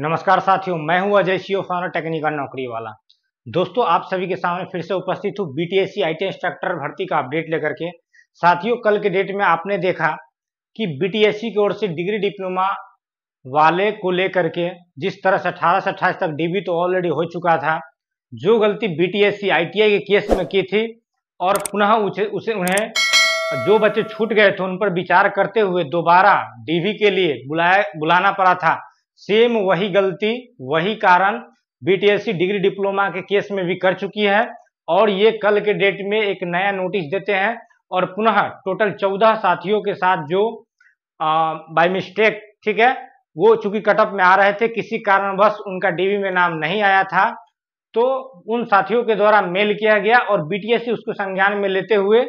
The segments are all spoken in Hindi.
नमस्कार साथियों मैं हूं अजय शिवफाना टेक्निकल नौकरी वाला दोस्तों आप सभी के सामने फिर से उपस्थित हूं बीटीएससी आईटी इंस्ट्रक्टर भर्ती का अपडेट लेकर के साथियों कल के डेट में आपने देखा कि बीटीएससी की ओर से डिग्री डिप्लोमा वाले को लेकर के जिस तरह से अठारह से अट्ठाईस तक डीबी तो ऑलरेडी हो चुका था जो गलती बीटीएससी टी के केस में की थी और पुनः उसे उन्हें जो बच्चे छूट गए थे उन पर विचार करते हुए दोबारा डीवी के लिए बुलाया बुलाना पड़ा था सेम वही गलती वही कारण बीटीएससी डिग्री डिप्लोमा के केस में भी कर चुकी है और ये कल के डेट में एक नया नोटिस देते हैं और पुनः टोटल चौदह साथियों के साथ जो बाय मिस्टेक ठीक है वो चूंकि कटअप में आ रहे थे किसी कारणवश उनका डीवी में नाम नहीं आया था तो उन साथियों के द्वारा मेल किया गया और बीटीएससी उसको संज्ञान में लेते हुए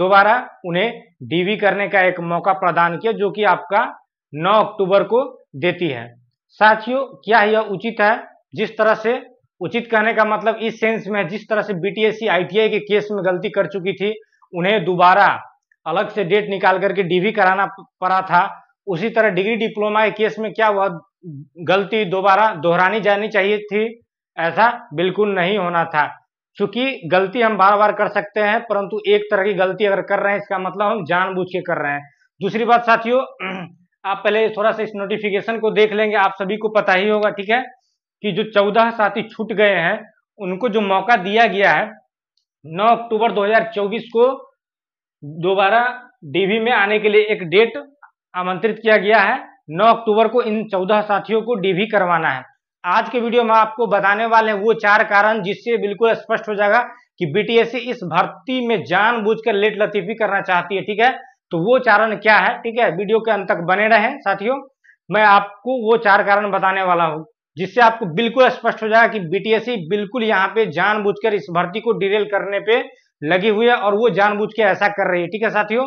दोबारा उन्हें डीवी करने का एक मौका प्रदान किया जो कि आपका 9 अक्टूबर को देती है साथियों क्या यह उचित है जिस तरह से उचित कहने का मतलब इस सेंस में जिस तरह से बीटीएससी आईटीआई के केस में गलती कर चुकी थी उन्हें दोबारा अलग से डेट निकाल करके डीवी कराना पड़ा था उसी तरह डिग्री डिप्लोमा के केस में क्या वह गलती दोबारा दोहरानी जानी चाहिए थी ऐसा बिल्कुल नहीं होना था चूंकि गलती हम बार बार कर सकते हैं परंतु एक तरह की गलती अगर कर रहे हैं इसका मतलब हम जानबूझ के कर रहे हैं दूसरी बात साथियों आप पहले थोड़ा सा इस नोटिफिकेशन को देख लेंगे आप सभी को पता ही होगा ठीक है कि जो चौदह साथी छूट गए हैं उनको जो मौका दिया गया है 9 अक्टूबर 2024 को दोबारा डीवी में आने के लिए एक डेट आमंत्रित किया गया है 9 अक्टूबर को इन 14 साथियों को डीवी करवाना है आज के वीडियो में आपको बताने वाले हैं वो चार कारण जिससे बिल्कुल स्पष्ट हो जाएगा कि बीटीएससी इस भर्ती में जानबूझकर लेट लतीफी करना चाहती है ठीक है तो वो चारण क्या है ठीक है वीडियो के अंत तक बने रहे साथियों मैं आपको वो चार कारण बताने वाला हूँ जिससे आपको बिल्कुल स्पष्ट हो जाएगा कि बीटीएससी e बिल्कुल यहाँ पे जानबूझकर इस भर्ती को डिरेल करने पे लगी हुई है और वो जान के ऐसा कर रही है ठीक है साथियों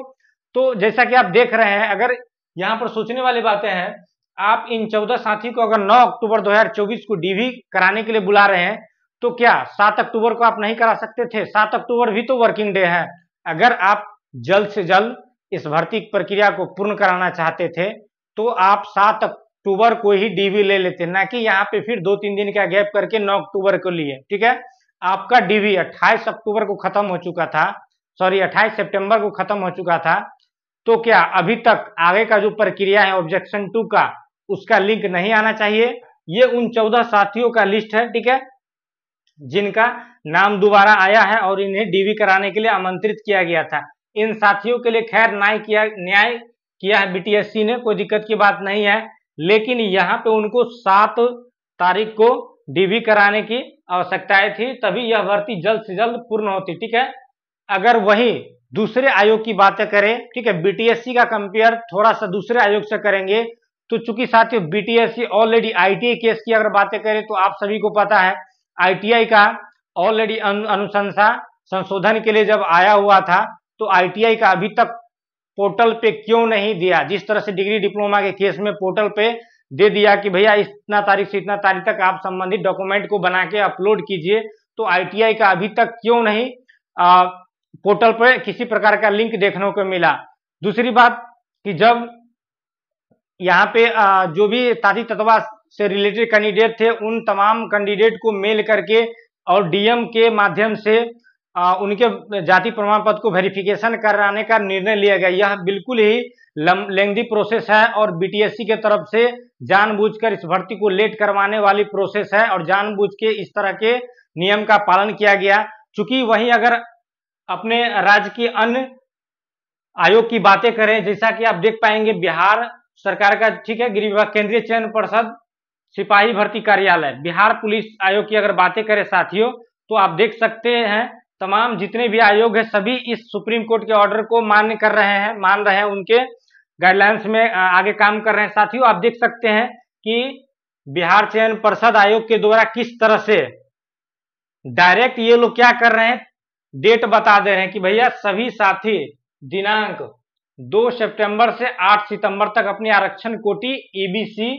तो जैसा कि आप देख रहे हैं अगर यहाँ पर सोचने वाली बातें हैं आप इन चौदह साथियों को अगर 9 अक्टूबर 2024 को डीवी कराने के लिए बुला रहे हैं तो क्या सात अक्टूबर को आप नहीं करा सकते थे सात अक्टूबर भी तो वर्किंग डे है अगर आप जल्द से जल्द इस भर्ती प्रक्रिया को पूर्ण कराना चाहते थे तो आप सात अक्टूबर को ही डीवी ले लेते ना कि यहाँ पे फिर दो तीन दिन का गैप करके नौ अक्टूबर को लिए ठीक है आपका डीवी 28 अक्टूबर को खत्म हो चुका था सॉरी 28 सितंबर को खत्म हो चुका था तो क्या अभी तक आगे का जो प्रक्रिया है ऑब्जेक्शन टू का उसका लिंक नहीं आना चाहिए ये उन चौदह साथियों का लिस्ट है ठीक है जिनका नाम दोबारा आया है और इन्हें डीवी कराने के लिए आमंत्रित किया गया था इन साथियों के लिए खैर न्याय किया न्याय किया है बीटीएससी ने कोई दिक्कत की बात नहीं है लेकिन यहाँ पे उनको सात तारीख को डीवी कराने की आवश्यकताएं थी तभी यह भर्ती जल्द से जल्द पूर्ण होती ठीक है अगर वही दूसरे आयोग की बातें करें ठीक है बीटीएससी का कंपेयर थोड़ा सा दूसरे आयोग से करेंगे तो चूंकि साथियों बीटीएससी ऑलरेडी आईटीआई केस की अगर बातें करें तो आप सभी को पता है आईटीआई का ऑलरेडी अनुशंसा संशोधन के लिए जब आया हुआ था तो आईटीआई का अभी तक पोर्टल पे क्यों नहीं दिया जिस तरह से डिग्री डिप्लोमा के केस में पोर्टल पे दे दिया कि भैया इतना तारीख से इतना तारीख तक आप संबंधित डॉक्यूमेंट को बना के अपलोड कीजिए तो आईटीआई का अभी तक क्यों नहीं आ, पोर्टल पर किसी प्रकार का लिंक देखने को मिला दूसरी बात कि जब यहाँ पे आ, जो भी ताजी तत्वा से रिलेटेड कैंडिडेट थे उन तमाम कैंडिडेट को मेल करके और डीएम के माध्यम से आ, उनके जाति प्रमाण पत्र को वेरिफिकेशन कराने का निर्णय लिया गया यह बिल्कुल ही लेंदी प्रोसेस है और बीटीएससी के तरफ से जानबूझकर इस भर्ती को लेट करवाने वाली प्रोसेस है और जानबूझ के इस तरह के नियम का पालन किया गया चूंकि वही अगर अपने राज्य की अन्य आयोग की बातें करें जैसा कि आप देख पाएंगे बिहार सरकार का ठीक है गृह विभाग केंद्रीय चयन परिषद सिपाही भर्ती कार्यालय बिहार पुलिस आयोग की अगर बातें करें साथियों तो आप देख सकते हैं तमाम जितने भी आयोग है सभी इस सुप्रीम कोर्ट के ऑर्डर को मान्य कर रहे हैं मान रहे हैं उनके गाइडलाइंस में आगे काम कर रहे हैं साथियों आप देख सकते हैं कि बिहार चयन परिषद आयोग के द्वारा किस तरह से डायरेक्ट ये लोग क्या कर रहे हैं डेट बता दे रहे हैं कि भैया सभी साथी दिनांक 2 सितंबर से 8 सितंबर तक अपनी आरक्षण कोटी एबीसी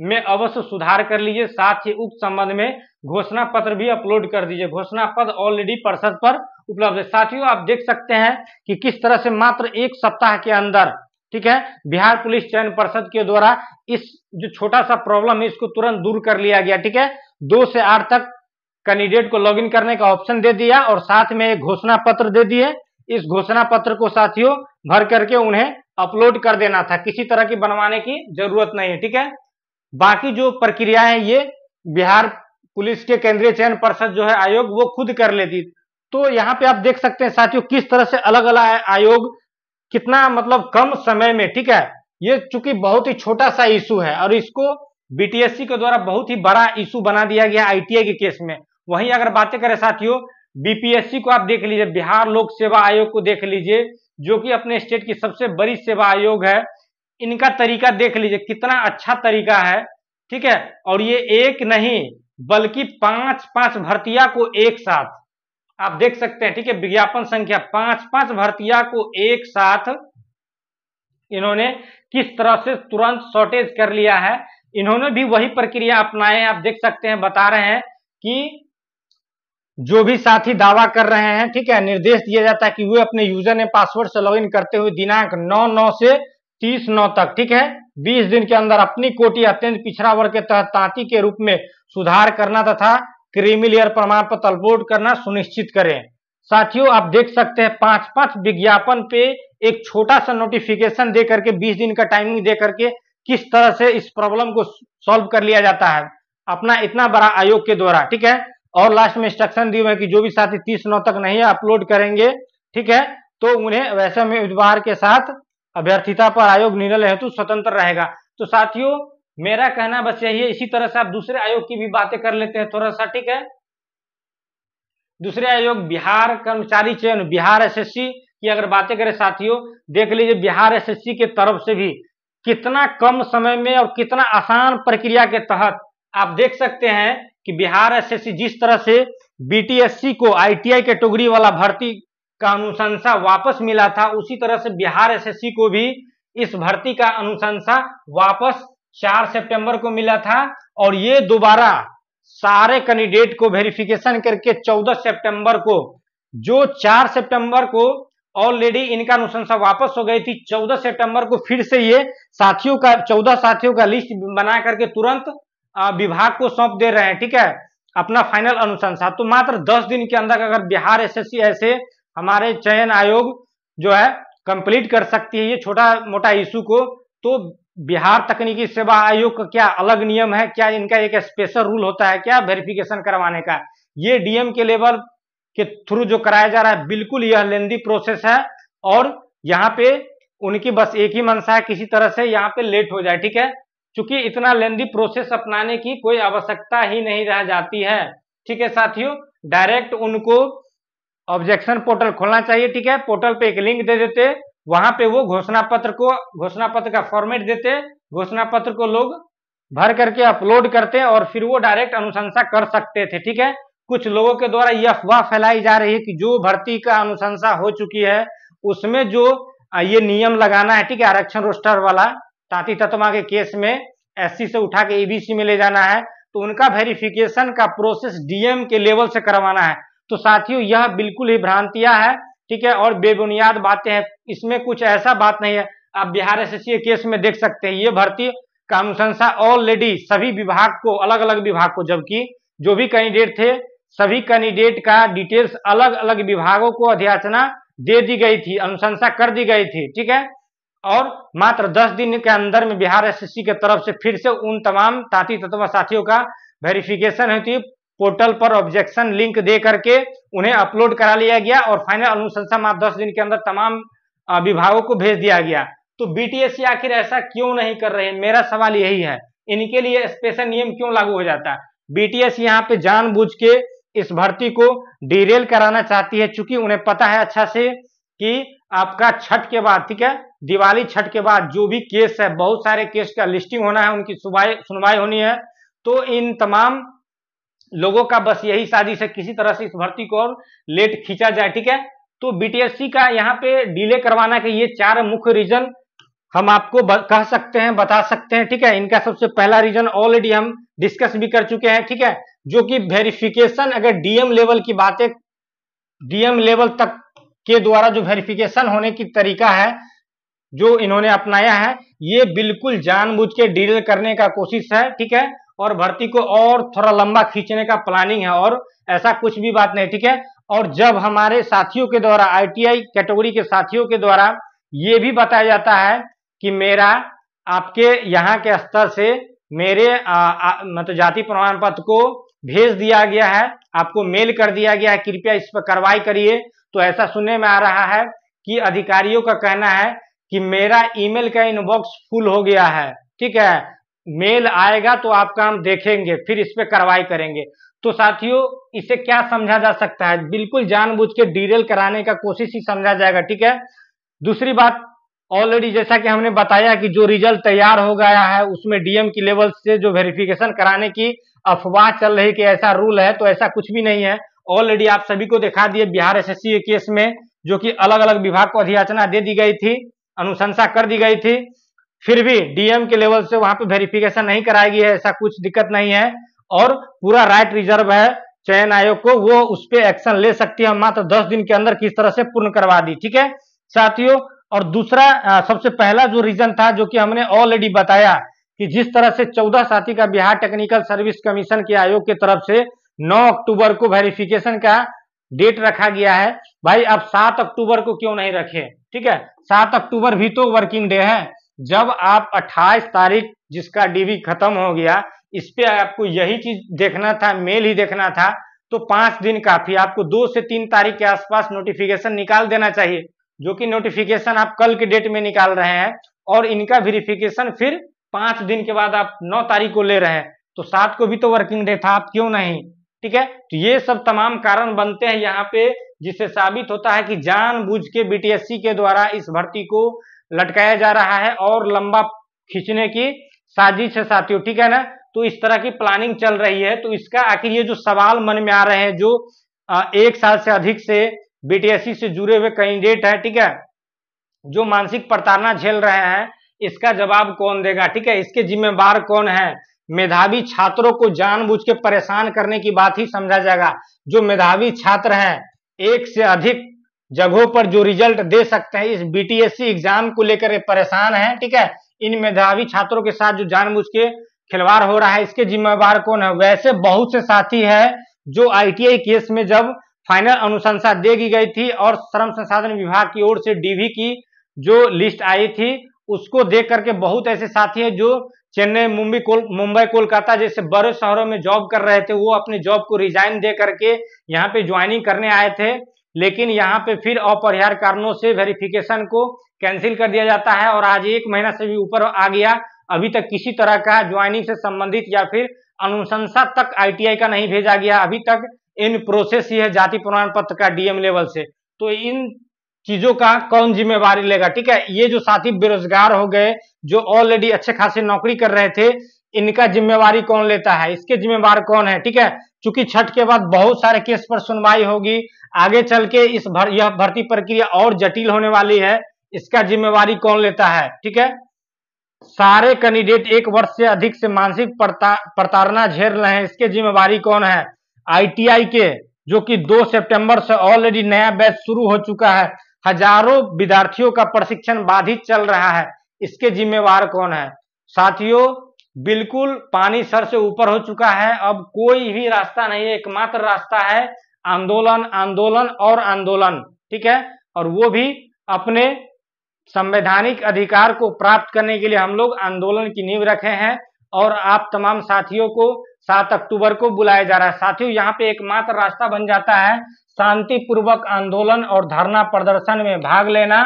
में अवश्य सुधार कर लीजिए साथ ही उक्त संबंध में घोषणा पत्र भी अपलोड कर दीजिए घोषणा पत्र ऑलरेडी परिषद पर उपलब्ध है साथियों आप देख सकते हैं कि किस तरह से मात्र एक सप्ताह के अंदर ठीक है बिहार पुलिस चयन परिषद के द्वारा इस जो छोटा सा प्रॉब्लम है इसको तुरंत दूर कर लिया गया ठीक है दो से आठ तक कैंडिडेट को लॉगिन करने का ऑप्शन दे दिया और साथ में एक घोषणा पत्र दे दिए इस घोषणा पत्र को साथियों भर करके उन्हें अपलोड कर देना था किसी तरह की बनवाने की जरूरत नहीं है ठीक है बाकी जो प्रक्रिया है ये बिहार पुलिस के केंद्रीय चयन पर्षद जो है आयोग वो खुद कर लेती तो यहाँ पे आप देख सकते हैं साथियों किस तरह से अलग अलग आयोग कितना मतलब कम समय में ठीक है ये चूंकि बहुत ही छोटा सा इशू है और इसको बीटीएससी के द्वारा बहुत ही बड़ा इशू बना दिया गया आईटीआई के केस में वहीं अगर बातें करें साथियों बीपीएससी को आप देख लीजिए बिहार लोक सेवा आयोग को देख लीजिए जो कि अपने स्टेट की सबसे बड़ी सेवा आयोग है इनका तरीका देख लीजिए कितना अच्छा तरीका है ठीक है और ये एक नहीं बल्कि पांच पांच भर्तिया को एक साथ आप देख सकते हैं ठीक है विज्ञापन संख्या पांच पांच भर्तिया को एक साथ इन्होंने किस तरह से तुरंत शॉर्टेज कर लिया है इन्होंने भी वही प्रक्रिया अपनाए आप देख सकते हैं बता रहे हैं कि जो भी साथी दावा कर रहे हैं ठीक है निर्देश दिया जाता है कि वे अपने यूजर ने पासवर्ड से लॉगिन करते हुए दिनांक नौ नौ से तीस नौ तक ठीक है बीस दिन के अंदर अपनी कोटि अत्यंत पिछड़ा वर्ग के तहत ताती के रूप में सुधार करना तथा क्रिमिलियर प्रमाण पत्र अलबोर्ड करना सुनिश्चित करें साथियों आप देख सकते हैं पांच पांच विज्ञापन पे एक छोटा सा नोटिफिकेशन दे करके बीस दिन का टाइमिंग दे करके किस तरह से इस प्रॉब्लम को सॉल्व कर लिया जाता है अपना इतना बड़ा आयोग के द्वारा ठीक है और लास्ट में इंस्ट्रक्शन दिए हुए कि जो भी साथी तीस नौ तक नहीं अपलोड करेंगे ठीक है तो उन्हें वैसे में उम्मीदवार के साथ अभ्यर्थिता पर आयोग निर्णय हेतु स्वतंत्र रहेगा तो साथियों मेरा कहना बस यही है इसी तरह से आप दूसरे आयोग की भी बातें कर लेते हैं थोड़ा सा ठीक है दूसरे आयोग बिहार कर्मचारी चयन बिहार एसएससी की अगर बातें करें साथियों देख लीजिए बिहार एसएससी के तरफ से भी कितना कम समय में और कितना आसान प्रक्रिया के तहत आप देख सकते हैं कि बिहार एसएससी जिस तरह से बीटीएससी को आईटीआई कैटेगरी वाला भर्ती का अनुशंसा वापस मिला था उसी तरह से बिहार एसएससी को भी इस भर्ती का अनुशंसा वापस 4 सितंबर को मिला था और ये दोबारा सारे कैंडिडेट को वेरिफिकेशन करके 14 सितंबर को जो 4 सितंबर को ऑलरेडी इनका अनुशंसा वापस हो गई थी 14 सितंबर को फिर से ये साथियों का 14 साथियों का लिस्ट बना करके तुरंत विभाग को सौंप दे रहे हैं ठीक है अपना फाइनल अनुशंसा तो मात्र 10 दिन के अंदर अगर बिहार एसएससी ऐसे हमारे चयन आयोग जो है कंप्लीट कर सकती है ये छोटा मोटा इशू को तो बिहार तकनीकी सेवा आयोग का क्या अलग नियम है क्या इनका एक स्पेशल रूल होता है क्या वेरिफिकेशन करवाने का ये डीएम के लेवल के थ्रू जो कराया जा रहा है बिल्कुल यह लेंदी प्रोसेस है और यहाँ पे उनकी बस एक ही मनसा है किसी तरह से यहाँ पे लेट हो जाए ठीक है क्योंकि इतना लेंदी प्रोसेस अपनाने की कोई आवश्यकता ही नहीं रह जाती है ठीक है साथियों डायरेक्ट उनको ऑब्जेक्शन पोर्टल खोलना चाहिए ठीक है पोर्टल पे एक लिंक दे देते वहां पे वो घोषणा पत्र को घोषणा पत्र का फॉर्मेट देते घोषणा पत्र को लोग भर करके अपलोड करते और फिर वो डायरेक्ट अनुशंसा कर सकते थे ठीक है कुछ लोगों के द्वारा ये अफवाह फैलाई जा रही है कि जो भर्ती का अनुशंसा हो चुकी है उसमें जो ये नियम लगाना है ठीक है आरक्षण रोस्टर वाला ताती तत्मा के केस में एससी से उठा के एबीसी में ले जाना है तो उनका वेरिफिकेशन का प्रोसेस डीएम के लेवल से करवाना है तो साथियों यह बिल्कुल ही भ्रांतियां है ठीक है और बेबुनियाद बातें हैं इसमें कुछ ऐसा बात नहीं है आप बिहार एस केस में देख सकते हैं ये भर्ती का अनुशंसा ऑलरेडी सभी विभाग को अलग अलग विभाग को जबकि जो भी कैंडिडेट थे सभी कैंडिडेट का डिटेल्स अलग अलग विभागों को अध्याचना दे दी गई थी अनुशंसा कर दी गई थी ठीक है और मात्र 10 दिन के अंदर में बिहार एसएससी के तरफ से फिर से उन तमाम ताती तत्व साथियों का वेरिफिकेशन होती पोर्टल पर ऑब्जेक्शन लिंक दे करके उन्हें अपलोड करा लिया गया और फाइनल अनुशंसा माप दस दिन के अंदर तमाम विभागों को भेज दिया गया तो बीटीएससी आखिर ऐसा क्यों नहीं कर रहे मेरा सवाल यही है इनके लिए स्पेशल नियम क्यों लागू हो जाता है बीटीएस यहाँ पे जानबूझ के इस भर्ती को डिरेल कराना चाहती है चूंकि उन्हें पता है अच्छा से कि आपका छठ के बाद ठीक है दिवाली छठ के बाद जो भी केस है बहुत सारे केस का लिस्टिंग होना है उनकी सुनवाई होनी है तो इन तमाम लोगों का बस यही साजिश है किसी तरह से इस भर्ती को और लेट खींचा जाए ठीक है तो बीटीएससी का यहाँ पे डिले करवाना के ये चार मुख्य रीजन हम आपको कह सकते हैं बता सकते हैं ठीक है इनका सबसे पहला रीजन ऑलरेडी हम डिस्कस भी कर चुके हैं ठीक है जो कि वेरिफिकेशन अगर डीएम लेवल की बातें डीएम लेवल तक के द्वारा जो वेरिफिकेशन होने की तरीका है जो इन्होंने अपनाया है ये बिल्कुल जानबूझ के डील करने का कोशिश है ठीक है और भर्ती को और थोड़ा लंबा खींचने का प्लानिंग है और ऐसा कुछ भी बात नहीं ठीक है और जब हमारे साथियों के द्वारा आईटीआई कैटेगरी के साथियों के द्वारा ये भी बताया जाता है कि मेरा आपके यहाँ के स्तर से मेरे मतलब जाति प्रमाण पत्र को भेज दिया गया है आपको मेल कर दिया गया है कृपया इस पर कार्रवाई करिए तो ऐसा सुनने में आ रहा है कि अधिकारियों का कहना है कि मेरा ईमेल का इनबॉक्स फुल हो गया है ठीक है मेल आएगा तो आपका हम देखेंगे फिर इस पर कार्रवाई करेंगे तो साथियों इसे क्या समझा जा सकता है बिल्कुल जानबूझ के डीरेल कराने का कोशिश ही समझा जाएगा ठीक है दूसरी बात ऑलरेडी जैसा कि हमने बताया कि जो रिजल्ट तैयार हो गया है उसमें डीएम की लेवल से जो वेरिफिकेशन कराने की अफवाह चल रही कि ऐसा रूल है तो ऐसा कुछ भी नहीं है ऑलरेडी आप सभी को दिखा दिए बिहार एस के केस में जो कि अलग अलग विभाग को अधियाचना दे दी गई थी अनुशंसा कर दी गई थी फिर भी डीएम के लेवल से वहां पे वेरिफिकेशन नहीं कराई गई है ऐसा कुछ दिक्कत नहीं है और पूरा राइट रिजर्व है चयन आयोग को वो उस पर एक्शन ले सकती है मात्र दस दिन के अंदर किस तरह से पूर्ण करवा दी ठीक है साथियों और दूसरा सबसे पहला जो रीजन था जो कि हमने ऑलरेडी बताया कि जिस तरह से चौदह साथी का बिहार टेक्निकल सर्विस कमीशन के आयोग की तरफ से नौ अक्टूबर को वेरिफिकेशन का डेट रखा गया है भाई अब सात अक्टूबर को क्यों नहीं रखे ठीक है सात अक्टूबर भी तो वर्किंग डे है जब आप 28 तारीख जिसका डीवी खत्म हो गया इस पे आपको यही चीज देखना था मेल ही देखना था तो पांच दिन काफी आपको दो से तीन तारीख के आसपास नोटिफिकेशन निकाल देना चाहिए जो कि नोटिफिकेशन आप कल के डेट में निकाल रहे हैं और इनका वेरिफिकेशन फिर पांच दिन के बाद आप नौ तारीख को ले रहे हैं तो सात को भी तो वर्किंग डे था आप क्यों नहीं ठीक है तो ये सब तमाम कारण बनते हैं यहाँ पे जिससे साबित होता है कि जानबूझ के बीटीएससी के द्वारा इस भर्ती को लटकाया जा रहा है और लंबा खींचने की साजिश है साथियों ठीक है ना तो इस तरह की प्लानिंग चल रही है तो इसका आखिर ये जो सवाल मन में आ रहे हैं जो एक साल से अधिक से बीटीएससी से जुड़े हुए कैंडिडेट है ठीक है जो मानसिक प्रताड़ना झेल रहे हैं इसका जवाब कौन देगा ठीक है इसके जिम्मेवार कौन है मेधावी छात्रों को जानबूझ के परेशान करने की बात ही समझा जाएगा जो मेधावी छात्र हैं एक से अधिक जगहों पर जो रिजल्ट दे सकते हैं इस बीटीएससी एग्जाम को लेकर परेशान है ठीक है इन मेधावी छात्रों के साथ जो जानबूझ के खिलवाड़ हो रहा है इसके जिम्मेवार कौन है वैसे बहुत से साथी है जो आईटीआई केस में जब फाइनल अनुशंसा दे दी गई थी और श्रम संसाधन विभाग की ओर से डीवी की जो लिस्ट आई थी उसको देख करके बहुत ऐसे साथी हैं जो चेन्नई मुंबई कोल मुंबई कोलकाता जैसे बड़े शहरों में जॉब कर रहे थे वो अपने जॉब को रिजाइन दे करके यहाँ पे ज्वाइनिंग करने आए थे लेकिन यहाँ पे फिर अपरिहार कारणों से वेरिफिकेशन को कैंसिल कर दिया जाता है और आज एक महीना से भी ऊपर आ गया अभी तक किसी तरह का ज्वाइनिंग से संबंधित या फिर अनुशंसा तक आईटीआई का नहीं भेजा गया अभी तक इन प्रोसेस ही है जाति प्रमाण पत्र का डीएम लेवल से तो इन चीजों का कौन जिम्मेवारी लेगा ठीक है ये जो साथी बेरोजगार हो गए जो ऑलरेडी अच्छे खासे नौकरी कर रहे थे इनका जिम्मेवारी कौन लेता है इसके जिम्मेवार कौन है ठीक है चूंकि छठ के बाद बहुत सारे केस पर सुनवाई होगी आगे चल के इस भर, यह भर्ती प्रक्रिया और जटिल होने वाली है इसका जिम्मेवारी कौन लेता है ठीक है सारे कैंडिडेट एक वर्ष से अधिक से मानसिक प्रताड़ना झेल रहे हैं इसके जिम्मेवारी कौन है आईटीआई के जो कि 2 सितंबर से ऑलरेडी नया बैच शुरू हो चुका है हजारों विद्यार्थियों का प्रशिक्षण बाधित चल रहा है इसके जिम्मेवार कौन है साथियों बिल्कुल पानी सर से ऊपर हो चुका है अब कोई भी रास्ता नहीं है एकमात्र रास्ता है आंदोलन आंदोलन और आंदोलन ठीक है और वो भी अपने संवैधानिक अधिकार को प्राप्त करने के लिए हम लोग आंदोलन की नींव रखे हैं और आप तमाम साथियों को सात अक्टूबर को बुलाया जा रहा है साथियों यहाँ पे एकमात्र रास्ता बन जाता है शांतिपूर्वक आंदोलन और धरना प्रदर्शन में भाग लेना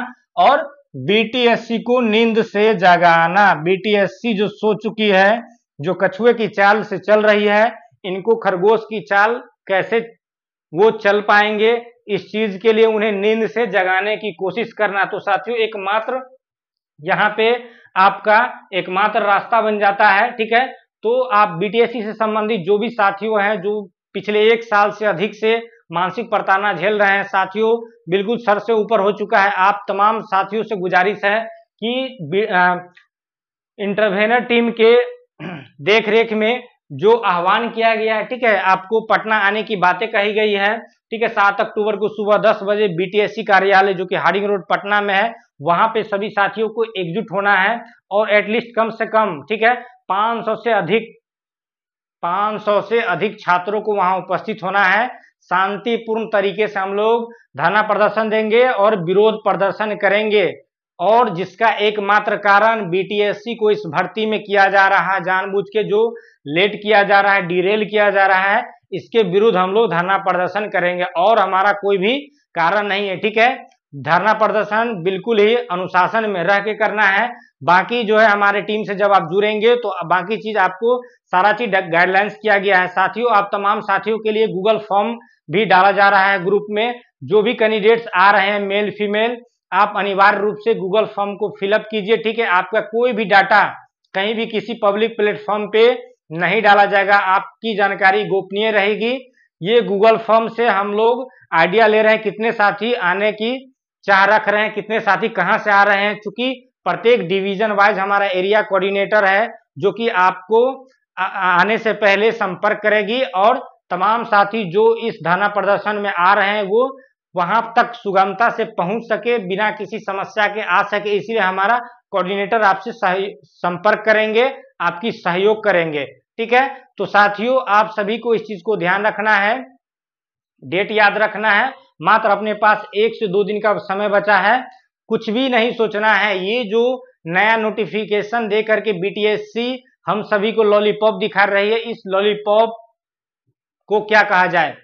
और बीटीएससी को नींद से जगाना बीटीएससी जो सो चुकी है जो कछुए की चाल से चल रही है इनको खरगोश की चाल कैसे वो चल पाएंगे इस चीज के लिए उन्हें नींद से जगाने की कोशिश करना तो साथियों एकमात्र यहाँ पे आपका एकमात्र रास्ता बन जाता है ठीक है तो आप बीटीएससी से संबंधित जो भी साथियों हैं जो पिछले एक साल से अधिक से मानसिक प्रताड़ना झेल रहे हैं साथियों बिल्कुल सर से ऊपर हो चुका है आप तमाम साथियों से गुजारिश है कि इंटरवेनर टीम के देख रेख में जो आह्वान किया गया है ठीक है आपको पटना आने की बातें कही गई है ठीक है सात अक्टूबर को सुबह दस बजे बीटीएससी कार्यालय जो कि हार्डिंग रोड पटना में है वहां पे सभी साथियों को एकजुट होना है और एटलीस्ट कम से कम ठीक है 500 से अधिक 500 से अधिक छात्रों को वहां उपस्थित होना है शांतिपूर्ण तरीके से हम लोग धरना प्रदर्शन देंगे और विरोध प्रदर्शन करेंगे और जिसका एकमात्र कारण बीटीएससी को इस भर्ती में किया जा रहा है जानबूझ के जो लेट किया जा रहा है डिरेल किया जा रहा है इसके विरुद्ध हम लोग धरना प्रदर्शन करेंगे और हमारा कोई भी कारण नहीं है ठीक है धरना प्रदर्शन बिल्कुल ही अनुशासन में रह के करना है बाकी जो है हमारे टीम से जब आप जुड़ेंगे तो बाकी चीज आपको सारा चीज गाइडलाइंस किया गया है साथियों आप तमाम साथियों के लिए गूगल फॉर्म भी डाला जा रहा है ग्रुप में जो भी कैंडिडेट्स आ रहे हैं मेल फीमेल आप अनिवार्य रूप से गूगल फॉर्म को फिलअप कीजिए ठीक है आपका कोई भी डाटा कहीं भी किसी पब्लिक प्लेटफॉर्म पे नहीं डाला जाएगा आपकी जानकारी गोपनीय रहेगी ये गूगल फॉर्म से हम लोग आइडिया ले रहे हैं कितने साथी आने की चाह रख रहे हैं कितने साथी कहाँ से आ रहे हैं चूंकि प्रत्येक डिवीजन वाइज हमारा एरिया कोऑर्डिनेटर है जो कि आपको आने से पहले संपर्क करेगी और तमाम साथी जो इस धाना प्रदर्शन में आ रहे हैं वो वहां तक सुगमता से पहुंच सके बिना किसी समस्या के आ सके इसलिए हमारा कोऑर्डिनेटर आपसे संपर्क करेंगे आपकी सहयोग करेंगे ठीक है तो साथियों आप सभी को इस चीज को ध्यान रखना है डेट याद रखना है मात्र अपने पास एक से दो दिन का समय बचा है कुछ भी नहीं सोचना है ये जो नया नोटिफिकेशन दे करके बीटीएससी हम सभी को लॉलीपॉप दिखा रही है इस लॉलीपॉप को क्या कहा जाए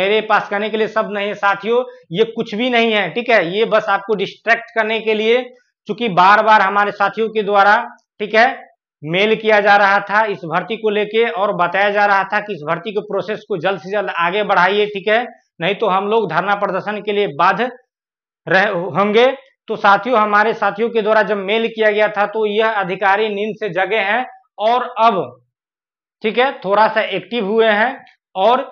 मेरे पास करने के लिए सब नहीं है साथियों ये कुछ भी नहीं है ठीक है ये बस आपको डिस्ट्रैक्ट करने के लिए चूंकि बार बार हमारे साथियों के द्वारा ठीक है मेल किया जा रहा था इस भर्ती को लेके और बताया जा रहा था कि इस भर्ती के प्रोसेस को जल्द से जल्द आगे बढ़ाइए ठीक है नहीं तो हम लोग धरना प्रदर्शन के लिए बाध्य होंगे तो साथियों हमारे साथियों के द्वारा जब मेल किया गया था तो यह अधिकारी नींद से जगे हैं और अब ठीक है थोड़ा सा एक्टिव हुए हैं और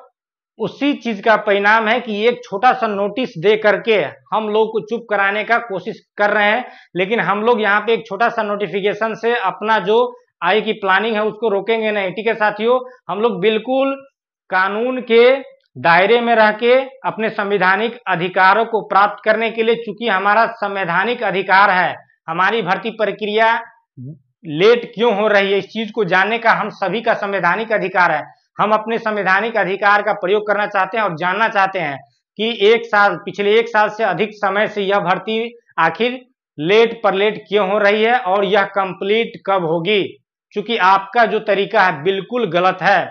उसी चीज का परिणाम है कि एक छोटा सा नोटिस दे करके हम लोग को चुप कराने का कोशिश कर रहे हैं लेकिन हम लोग यहाँ पे एक छोटा सा नोटिफिकेशन से अपना जो आय की प्लानिंग है उसको रोकेंगे नहीं ठीक है साथियों हम लोग बिल्कुल कानून के दायरे में रह के अपने संवैधानिक अधिकारों को प्राप्त करने के लिए चूंकि हमारा संवैधानिक अधिकार है हमारी भर्ती प्रक्रिया लेट क्यों हो रही है इस चीज को जानने का हम सभी का संवैधानिक अधिकार है हम अपने संवैधानिक अधिकार का प्रयोग करना चाहते हैं और जानना चाहते हैं कि एक साल पिछले एक साल से अधिक समय से यह भर्ती आखिर लेट पर लेट क्यों हो रही है और यह कंप्लीट कब होगी क्योंकि आपका जो तरीका है बिल्कुल गलत है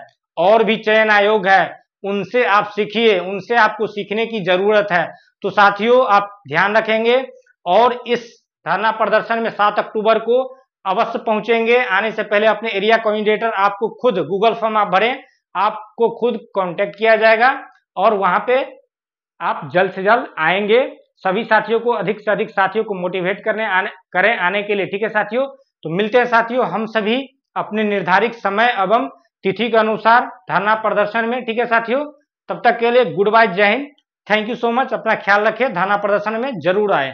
और भी चयन आयोग है उनसे आप सीखिए उनसे आपको सीखने की जरूरत है तो साथियों आप ध्यान रखेंगे और इस धरना प्रदर्शन में सात अक्टूबर को अवश्य पहुंचेंगे आने से पहले अपने एरिया कोऑर्डिनेटर आपको खुद गूगल फॉर्म आप भरें आपको खुद कांटेक्ट किया जाएगा और वहां पे आप जल्द से जल्द आएंगे सभी साथियों को अधिक से अधिक साथियों को मोटिवेट करने आने करें आने के लिए ठीक है साथियों तो मिलते हैं साथियों हम सभी अपने निर्धारित समय एवं तिथि के अनुसार धरना प्रदर्शन में ठीक है साथियों तब तक के लिए गुड बाय जय Hind thank you so much अपना ख्याल रखें धरना प्रदर्शन में जरूर आए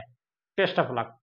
बेस्ट ऑफ लक